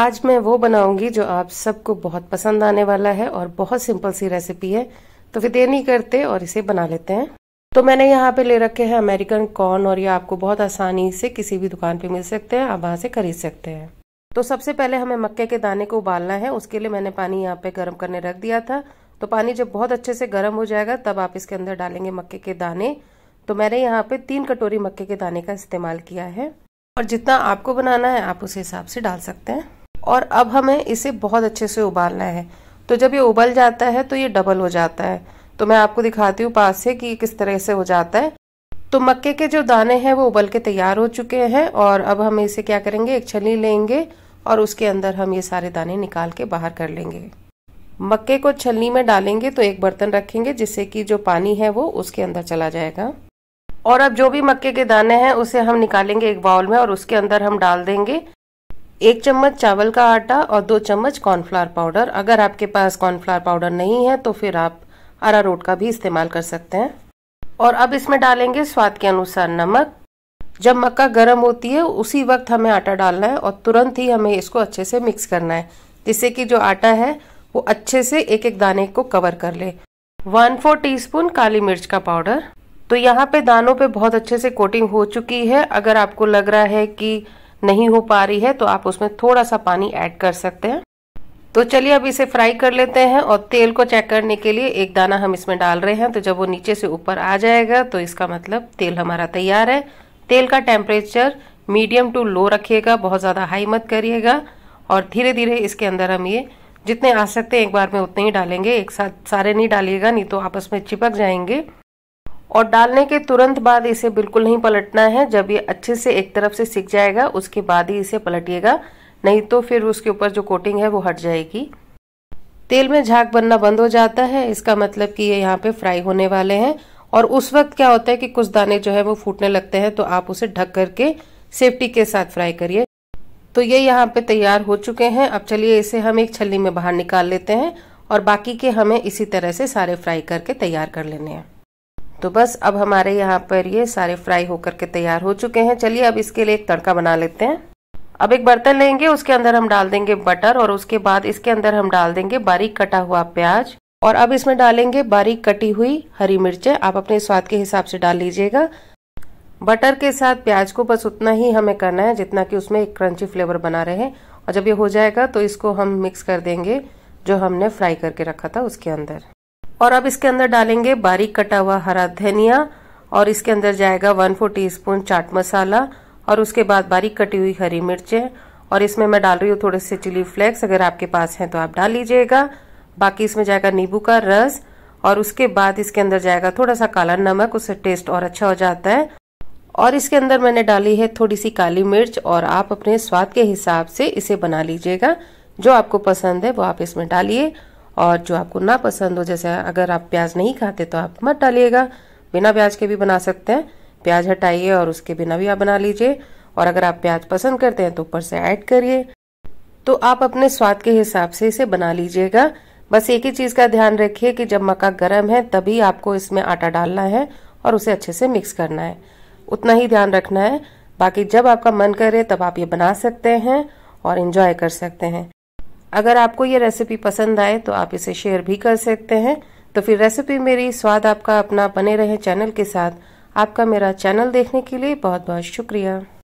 आज मैं वो बनाऊंगी जो आप सबको बहुत पसंद आने वाला है और बहुत सिंपल सी रेसिपी है तो फिर देर नहीं करते और इसे बना लेते हैं तो मैंने यहाँ पे ले रखे हैं अमेरिकन कॉर्न और ये आपको बहुत आसानी से किसी भी दुकान पे मिल सकते हैं आप वहाँ से खरीद सकते हैं तो सबसे पहले हमें मक्के के दाने को उबालना है उसके लिए मैंने पानी यहाँ पे गर्म करने रख दिया था तो पानी जब बहुत अच्छे से गर्म हो जाएगा तब आप इसके अंदर डालेंगे मक्के के दाने तो मैंने यहाँ पे तीन कटोरी मक्के के दाने का इस्तेमाल किया है और जितना आपको बनाना है आप उस हिसाब से डाल सकते हैं और अब हमें इसे बहुत अच्छे से उबालना है तो जब ये उबल जाता है तो ये डबल हो जाता है तो मैं आपको दिखाती हूँ पास से कि किस तरह से हो जाता है तो मक्के के जो दाने हैं वो उबल के तैयार हो चुके हैं और अब हम इसे क्या करेंगे एक छली लेंगे और उसके अंदर हम ये सारे दाने निकाल के बाहर कर लेंगे मक्के को छलनी में डालेंगे तो एक बर्तन रखेंगे जिससे कि जो पानी है वो उसके अंदर चला जाएगा और अब जो भी मक्के के दाने हैं उसे हम निकालेंगे एक बाउल में और उसके अंदर हम डाल देंगे एक चम्मच चावल का आटा और दो चम्मच कॉर्नफ्लावर पाउडर अगर आपके पास कॉर्नफ्लावर पाउडर नहीं है तो फिर आप अरारोट का भी इस्तेमाल कर सकते हैं और अब इसमें डालेंगे स्वाद के अनुसार नमक जब मक्का गर्म होती है उसी वक्त हमें आटा डालना है और तुरंत ही हमें इसको अच्छे से मिक्स करना है जिससे कि जो आटा है वो अच्छे से एक एक दाने को कवर कर ले वन फोर टी काली मिर्च का पाउडर तो यहाँ पे दानों पे बहुत अच्छे से कोटिंग हो चुकी है अगर आपको लग रहा है कि नहीं हो पा रही है तो आप उसमें थोड़ा सा पानी ऐड कर सकते हैं तो चलिए अब इसे फ्राई कर लेते हैं और तेल को चेक करने के लिए एक दाना हम इसमें डाल रहे हैं तो जब वो नीचे से ऊपर आ जाएगा तो इसका मतलब तेल हमारा तैयार है तेल का टेम्परेचर मीडियम टू लो रखिएगा बहुत ज़्यादा हाई मत करिएगा और धीरे धीरे इसके अंदर हम ये जितने आ सकते हैं एक बार में उतने ही डालेंगे एक साथ सारे नहीं डालिएगा नहीं तो आपस में चिपक जाएंगे और डालने के तुरंत बाद इसे बिल्कुल नहीं पलटना है जब ये अच्छे से एक तरफ से सिक जाएगा उसके बाद ही इसे पलटिएगा नहीं तो फिर उसके ऊपर जो कोटिंग है वो हट जाएगी तेल में झाग बनना बंद हो जाता है इसका मतलब कि ये यहाँ पे फ्राई होने वाले हैं और उस वक्त क्या होता है कि कुछ दाने जो है वो फूटने लगते हैं तो आप उसे ढक करके सेफ्टी के साथ फ्राई करिए तो ये यहाँ पे तैयार हो चुके हैं अब चलिए इसे हम एक छलनी में बाहर निकाल लेते हैं और बाकी के हमें इसी तरह से सारे फ्राई करके तैयार कर लेने हैं तो बस अब हमारे यहाँ पर ये सारे फ्राई होकर के तैयार हो चुके हैं चलिए अब इसके लिए एक तड़का बना लेते हैं अब एक बर्तन लेंगे उसके अंदर हम डाल देंगे बटर और उसके बाद इसके अंदर हम डाल देंगे बारीक कटा हुआ प्याज और अब इसमें डालेंगे बारीक कटी हुई हरी मिर्चें आप अपने स्वाद के हिसाब से डाल लीजिएगा बटर के साथ प्याज को बस उतना ही हमें करना है जितना कि उसमें एक क्रंची फ्लेवर बना रहे और जब ये हो जाएगा तो इसको हम मिक्स कर देंगे जो हमने फ्राई करके रखा था उसके अंदर और अब इसके अंदर डालेंगे बारीक कटा हुआ हरा धनिया और इसके अंदर जाएगा one four teaspoon chaat masala और उसके बाद बारीक कटी हुई हरी मिर्चें और इसमें मैं डाल रही हूँ थोड़े से चिली फ्लेक्स अगर आपके पास हैं तो आप डाल लीजिएगा बाकी इसमें जाएगा नींबू का रस और उसके बाद इसके अंदर जाएगा थोड़ा सा काला नमक उससे टेस्ट और अच्छा हो जाता है और इसके अंदर मैंने डाली है थोड़ी सी काली मिर्च और आप अपने स्वाद के हिसाब से इसे बना लीजिएगा जो आपको पसंद है वो आप इसमें डालिए और जो आपको ना पसंद हो जैसे अगर आप प्याज नहीं खाते तो आप मत डालिएगा बिना प्याज के भी बना सकते हैं प्याज हटाइए और उसके बिना भी आप बना लीजिए और अगर आप प्याज पसंद करते हैं तो ऊपर से ऐड करिए तो आप अपने स्वाद के हिसाब से इसे बना लीजिएगा बस एक ही चीज़ का ध्यान रखिए कि जब मक्का गर्म है तभी आपको इसमें आटा डालना है और उसे अच्छे से मिक्स करना है उतना ही ध्यान रखना है बाकी जब आपका मन करे तब आप ये बना सकते हैं और इन्जॉय कर सकते हैं अगर आपको ये रेसिपी पसंद आए तो आप इसे शेयर भी कर सकते हैं तो फिर रेसिपी मेरी स्वाद आपका अपना बने रहे चैनल के साथ आपका मेरा चैनल देखने के लिए बहुत बहुत शुक्रिया